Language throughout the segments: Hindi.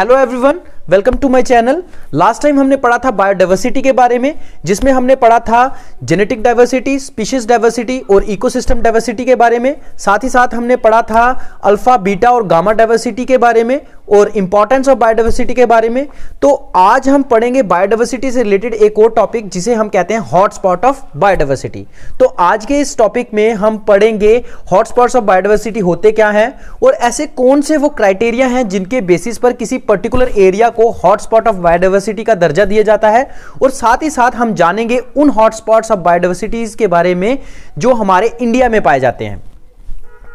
hello everyone welcome to my channel last time हमने पढ़ा था बायोडाइवर्सिटी के बारे में जिसमें हमने पढ़ा था जेनेटिक डाइवर्सिटी स्पीशीज डाइवर्सिटी और इकोसिस्टम डाइवर्सिटी के बारे में साथ ही साथ हमने पढ़ा था अल्फा बीटा और गामा डाइवर्सिटी के बारे में और इंपॉर्टेंस ऑफ बायोडाइवर्सिटी के बारे में तो आज हम पढ़ेंगे बायोडाइवर्सिटी से रिलेटेड एक और टॉपिक जिसे हम कहते हैं हॉटस्पॉट ऑफ बायोडाइवर्सिटी तो आज के इस टॉपिक में हम पढ़ेंगे हॉटस्पॉट्स ऑफ बायोडाइवर्सिटी होते क्या हैं और ऐसे कौन से वो क्राइटेरिया हैं जिनके बेसिस पर किसी पर्टिकुलर एरिया को हॉटस्पॉट ऑफ बायोडाइवर्सिटी का दर्जा दिया जाता है और साथ ही साथ हम जानेंगे उन हॉटस्पॉट्स ऑफ बायोडाइवर्सिटीज के बारे में जो हमारे इंडिया में पाए जाते हैं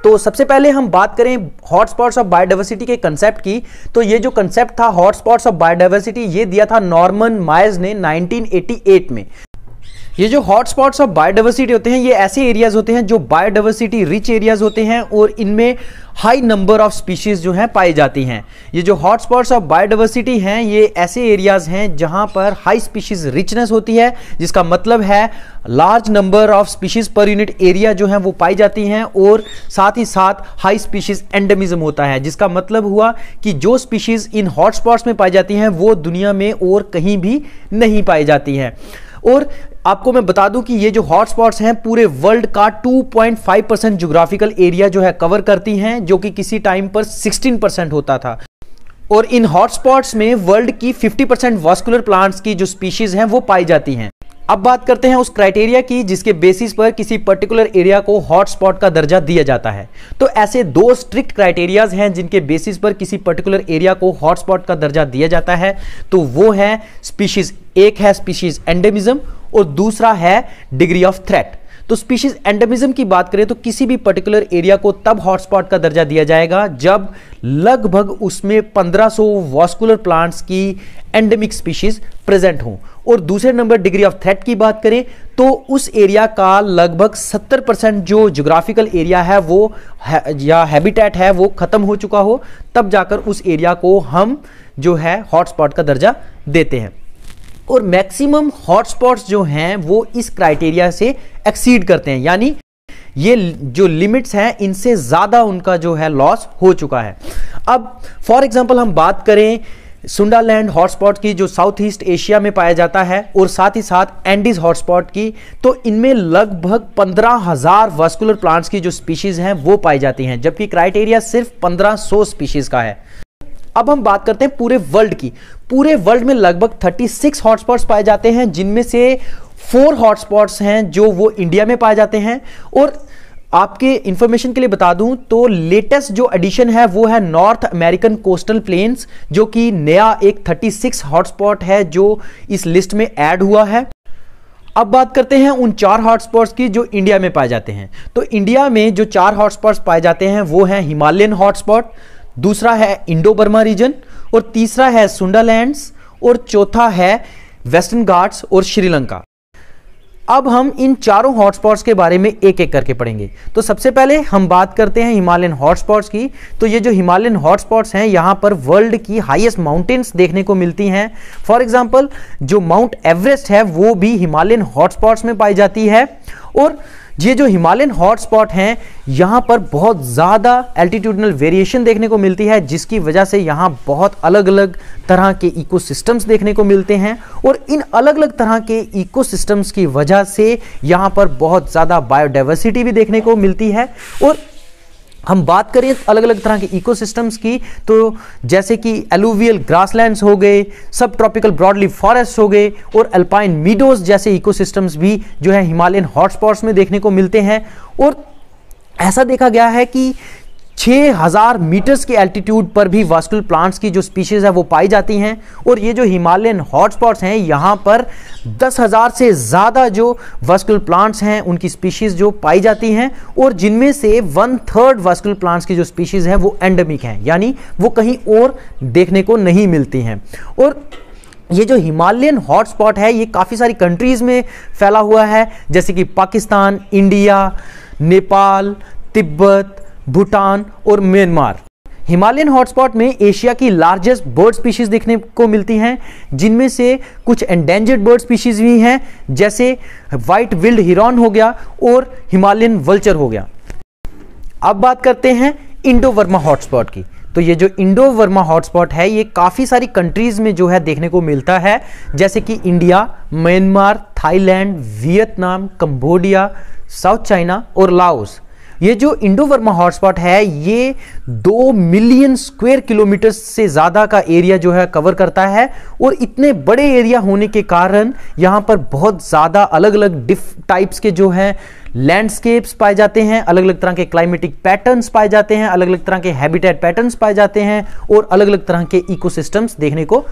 तो सबसे पहले हम बात करें हॉटस्पॉट्स ऑफ बायोडाइवर्सिटी के कंसेप्ट की तो ये जो कंसेप्ट था हॉटस्पॉट्स ऑफ बायोडाइवर्सिटी ये दिया था नॉर्मन माइज ने 1988 में ये जो हॉटस्पॉट्स ऑफ बायोडाइवर्सिटी होते हैं ये ऐसे एरियाज होते हैं जो बायोडाइवर्सिटी रिच एरियाज होते हैं और इनमें हाई नंबर ऑफ स्पीशीज जो हैं पाई जाती हैं ये जो हॉटस्पॉट्स ऑफ बायोडाइवर्सिटी हैं ये ऐसे एरियाज हैं जहां पर हाई स्पीशीज रिचनेस होती है जिसका मतलब है large number of species per unit area जो है वो पाई जाती हैं और साथ ही साथ हाई स्पीशीज एंडमिज्म होता है जिसका मतलब हुआ कि जो स्पीशीज इन हॉटस्पॉट्स में पाई जाती हैं वो दुनिया में और कहीं भी नहीं पाई जाती हैं और आपको मैं बता दूं कि ये जो हॉटस्पॉट्स हैं पूरे वर्ल्ड का 2.5 परसेंट जोग्राफिकल एरिया जो है कवर करती हैं जो कि किसी टाइम पर 16 परसेंट होता था और इन हॉटस्पॉट्स में वर्ल्ड की 50 परसेंट वास्कुलर प्लांट्स की जो स्पीशीज हैं वो पाई जाती हैं अब बात करते हैं उस क्राइटेरिया की जिसके बेसिस पर किसी पर्टिकुलर एरिया को हॉटस्पॉट का दर्जा दिया जाता है तो ऐसे दो स्ट्रिक्ट क्राइटेरियाज हैं जिनके बेसिस पर किसी पर्टिकुलर एरिया को हॉटस्पॉट का दर्जा दिया जाता है तो वो है स्पीशीज एक है स्पीशीज एंडेमिज्म और दूसरा है डिग्री ऑफ थ्रेट तो स्पीशीज एंडमिज्म की बात करें तो किसी भी पर्टिकुलर एरिया को तब हॉटस्पॉट का दर्जा दिया जाएगा जब लगभग उसमें 1500 वॉस्कुलर प्लांट्स की एंडेमिक स्पीशीज प्रेजेंट हों और दूसरे नंबर डिग्री ऑफ थ्रेट की बात करें तो उस एरिया का लगभग 70 परसेंट जो जोग्राफिकल एरिया है वो है, या हैबिटेट है वो ख़त्म हो चुका हो तब जाकर उस एरिया को हम जो है हॉटस्पॉट का दर्जा देते हैं और मैक्सिमम हॉटस्पॉट्स जो हैं वो इस क्राइटेरिया से एक्सीड करते हैं यानी ये जो लिमिट्स हैं इनसे ज़्यादा उनका जो है लॉस हो चुका है अब फॉर एग्जाम्पल हम बात करें सुंडालैंड हॉटस्पॉट की जो साउथ ईस्ट एशिया में पाया जाता है और साथ ही साथ एंडीज हॉटस्पॉट की तो इनमें लगभग पंद्रह हजार वस्कुलर प्लांट्स की जो स्पीशीज हैं वो पाई जाती हैं जबकि क्राइटेरिया सिर्फ पंद्रह सौ स्पीशीज का है अब हम बात करते हैं पूरे वर्ल्ड की पूरे वर्ल्ड में लगभग 36 हॉटस्पॉट्स पाए जाते हैं जिनमें से फोर हॉटस्पॉट्स हैं जो वो इंडिया में पाए जाते हैं और आपके इंफॉर्मेशन के लिए बता दूं तो लेटेस्ट जो एडिशन है वो है नॉर्थ अमेरिकन कोस्टल प्लेन्स जो कि नया एक 36 हॉटस्पॉट है जो इस लिस्ट में ऐड हुआ है अब बात करते हैं उन चार हॉटस्पॉट्स की जो इंडिया में पाए जाते हैं तो इंडिया में जो चार हॉटस्पॉट्स पाए जाते हैं वो हैं हिमालयन हॉटस्पॉट दूसरा है इंडो बर्मा रीजन और तीसरा है सुंडालैंड्स और चौथा है वेस्टर्न घाट्स और श्रीलंका अब हम इन चारों हॉटस्पॉट्स के बारे में एक एक करके पढ़ेंगे तो सबसे पहले हम बात करते हैं हिमालयन हॉटस्पॉट्स की तो ये जो हिमालयन हॉटस्पॉट्स हैं यहाँ पर वर्ल्ड की हाईएस्ट माउंटेन्स देखने को मिलती हैं फॉर एग्जाम्पल जो माउंट एवरेस्ट है वो भी हिमालयन हॉटस्पॉट्स में पाई जाती है और ये जो हिमालयन हॉटस्पॉट हैं यहाँ पर बहुत ज़्यादा एल्टीट्यूडनल वेरिएशन देखने को मिलती है जिसकी वजह से यहाँ बहुत अलग अलग तरह के इकोसिस्टम्स देखने को मिलते हैं और इन अलग अलग तरह के इकोसिस्टम्स की वजह से यहाँ पर बहुत ज़्यादा बायोडाइवर्सिटी भी देखने को मिलती है और हम बात करें अलग अलग तरह के इकोसिस्टम्स की तो जैसे कि एलुवियल ग्रासलैंड्स हो गए सब ट्रॉपिकल ब्रॉडली फॉरेस्ट हो गए और अल्पाइन मीडोज जैसे इकोसिस्टम्स भी जो है हिमालयन हॉटस्पॉट्स में देखने को मिलते हैं और ऐसा देखा गया है कि 6000 मीटर्स के एल्टीट्यूड पर भी वास्कुल प्लांट्स की जो स्पीशीज़ है वो पाई जाती हैं और ये जो हिमालयन हॉटस्पॉट्स हैं यहाँ पर 10000 से ज़्यादा जो वास्कुल प्लांट्स हैं उनकी स्पीशीज़ जो पाई जाती हैं और जिनमें से वन थर्ड वास्कुल प्लांट्स की जो स्पीशीज़ हैं वो एंडमिक हैं यानी वो कहीं और देखने को नहीं मिलती हैं और ये जो हिमालयन हॉटस्पॉट है ये काफ़ी सारी कंट्रीज़ में फैला हुआ है जैसे कि पाकिस्तान इंडिया नेपाल तिब्बत भूटान और म्यांमार हिमालयन हॉटस्पॉट में एशिया की लार्जेस्ट बर्ड स्पीशीज देखने को मिलती हैं जिनमें से कुछ एंडेंजर्ड बर्ड स्पीशीज भी हैं जैसे वाइट विल्ड हिरॉन हो गया और हिमालयन वल्चर हो गया अब बात करते हैं इंडो वर्मा हॉटस्पॉट की तो ये जो इंडो वर्मा हॉटस्पॉट है ये काफ़ी सारी कंट्रीज़ में जो है देखने को मिलता है जैसे कि India Myanmar Thailand Vietnam Cambodia South China और लाओस ये जो इंडो वर्मा हॉटस्पॉट है ये दो मिलियन स्क्वायर किलोमीटर से ज़्यादा का एरिया जो है कवर करता है और इतने बड़े एरिया होने के कारण यहाँ पर बहुत ज़्यादा अलग अलग डिफ टाइप्स के जो हैं लैंडस्केप्स पाए जाते हैं अलग अलग तरह के क्लाइमेटिक पैटर्न्स पाए जाते हैं अलग अलग तरह के हैबिटेट पैटर्न्स पाए जाते हैं और अलग अलग तरह के इकोसिस्टम्स देखने को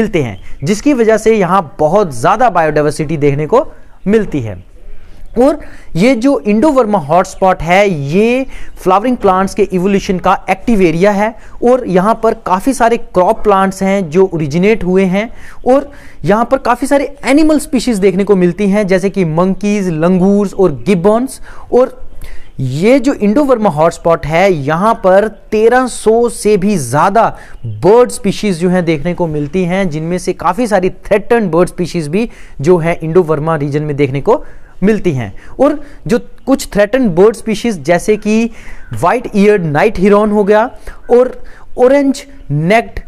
मिलते हैं जिसकी वजह से यहाँ बहुत ज़्यादा बायोडाइवर्सिटी देखने को मिलती है और ये जो इंडो वर्मा हॉटस्पॉट है ये फ्लावरिंग प्लांट्स के इवोल्यूशन का एक्टिव एरिया है और यहाँ पर काफ़ी सारे क्रॉप प्लांट्स हैं जो ओरिजिनेट हुए हैं और यहाँ पर काफ़ी सारे एनिमल स्पीशीज़ देखने को मिलती हैं जैसे कि मंकीज़ लंगूर्स और गिबॉन्स और ये जो इंडो वर्मा हॉटस्पॉट है यहाँ पर 1300 से भी ज़्यादा बर्ड स्पीशीज़ जो हैं देखने को मिलती हैं जिनमें से काफ़ी सारी थ्रेटन बर्ड स्पीशीज़ भी जो है इंडो वर्मा रीजन में देखने को मिलती हैं और जो कुछ थ्रेटन बर्ड स्पीशीज़ जैसे कि वाइट ईयर नाइट हिरोन हो गया और ऑरेंज नेक्ड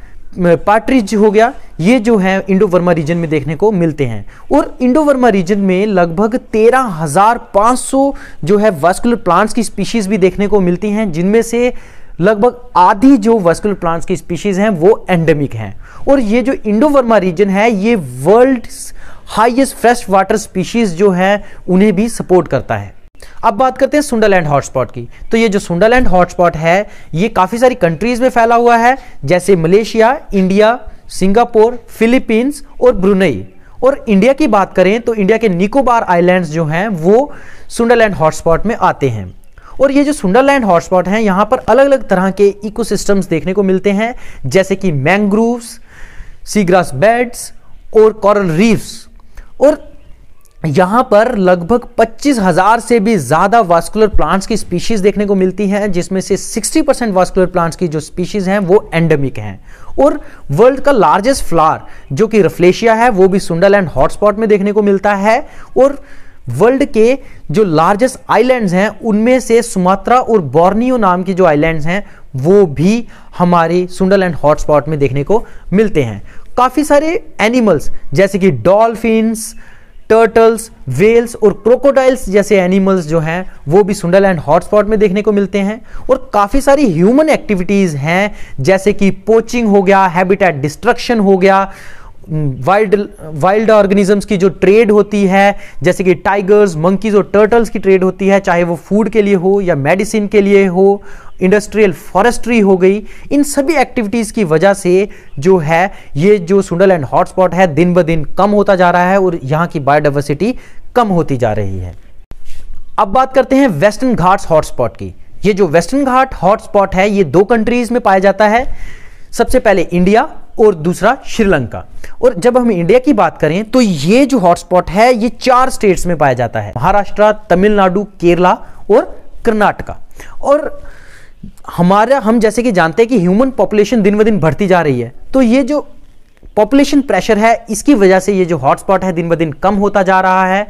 पार्ट्रिज हो गया ये जो है इंडो वर्मा रीजन में देखने को मिलते हैं और इंडो वर्मा रीजन में लगभग 13,500 जो है वास्कुलर प्लांट्स की स्पीशीज़ भी देखने को मिलती हैं जिनमें से लगभग आधी जो वास्कुलर प्लांट्स की स्पीशीज़ हैं वो एंडेमिक हैं और ये जो इंडो वर्मा रीजन है ये world's highest fresh water species जो है उन्हें भी सपोर्ट करता है अब बात करते हैं सुंडरलैंड हॉटस्पॉट की तो ये जो सुंडरलैंड हॉटस्पॉट है ये काफ़ी सारी कंट्रीज में फैला हुआ है जैसे मलेशिया इंडिया सिंगापुर फिलीपींस और ब्रुनई और इंडिया की बात करें तो इंडिया के निकोबार आइलैंड्स जो हैं वो सुंडरलैंड हॉटस्पॉट में आते हैं और ये जो सुंडरलैंड हॉटस्पॉट हैं यहाँ पर अलग अलग तरह के इकोसिस्टम्स देखने को मिलते हैं जैसे कि मैंग्रोव्स सीग्रास बेड्स और कॉरल रीव्स और यहाँ पर लगभग पच्चीस हज़ार से भी ज़्यादा वास्कुलर प्लांट्स की स्पीशीज़ देखने को मिलती हैं जिसमें से 60 परसेंट वास्कुलर प्लांट्स की जो स्पीशीज़ हैं वो एंडेमिक हैं और वर्ल्ड का लार्जेस्ट फ्लावर जो कि रफ्लेशिया है वो भी सुंडल एंड हॉटस्पॉट में देखने को मिलता है और वर्ल्ड के जो लार्जेस्ट आइलैंड्स हैं उनमें से सुमात्रा और बोर्नियो नाम की जो आइलैंड्स हैं वो भी हमारे सुंडल एंड हॉटस्पॉट में देखने को मिलते हैं काफ़ी सारे एनिमल्स जैसे कि डॉल्फिन्स टर्टल्स वेल्स और क्रोकोडाइल्स जैसे एनिमल्स जो हैं वो भी सुंडरलैंड हॉटस्पॉट में देखने को मिलते हैं और काफ़ी सारी ह्यूमन एक्टिविटीज़ हैं जैसे कि पोचिंग हो गया हैबिटेट डिस्ट्रक्शन हो गया वाइल्ड वाइल्ड ऑर्गेनिजम्स की जो ट्रेड होती है जैसे कि टाइगर्स मंकीज और टर्टल्स की ट्रेड होती है चाहे वो फूड के लिए हो या मेडिसिन के लिए हो इंडस्ट्रियल फॉरेस्ट्री हो गई इन सभी एक्टिविटीज़ की वजह से जो है ये जो सुंडल एंड हॉटस्पॉट है दिन ब दिन कम होता जा रहा है और यहाँ की बायोडाइवर्सिटी कम होती जा रही है अब बात करते हैं वेस्टर्न घाट्स हॉटस्पॉट की ये जो वेस्टर्न घाट हॉटस्पॉट है ये दो कंट्रीज में पाया जाता है सबसे पहले इंडिया और दूसरा श्रीलंका और जब हम इंडिया की बात करें तो ये जो हॉटस्पॉट है ये चार स्टेट्स में पाया जाता है महाराष्ट्र तमिलनाडु केरला और कर्नाटका और हमारा हम जैसे कि जानते हैं कि ह्यूमन पॉपुलेशन दिन ब दिन बढ़ती जा रही है तो ये जो पॉपुलेशन प्रेशर है इसकी वजह से ये जो हॉटस्पॉट है दिन ब दिन कम होता जा रहा है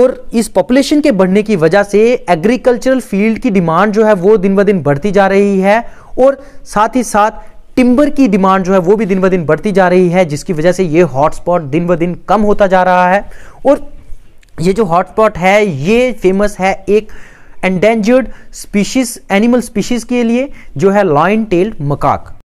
और इस पॉपुलेशन के बढ़ने की वजह से एग्रीकल्चरल फील्ड की डिमांड जो है वो दिन ब दिन बढ़ती जा रही है और साथ ही साथ टिम्बर की डिमांड जो है वो भी दिन ब दिन बढ़ती जा रही है जिसकी वजह से ये हॉटस्पॉट दिन ब दिन कम होता जा रहा है और ये जो हॉटस्पॉट है ये फेमस है एक एंडेंजर्ड स्पीशीज एनिमल स्पीशीज के लिए जो है लॉइन टेल्ड मकाक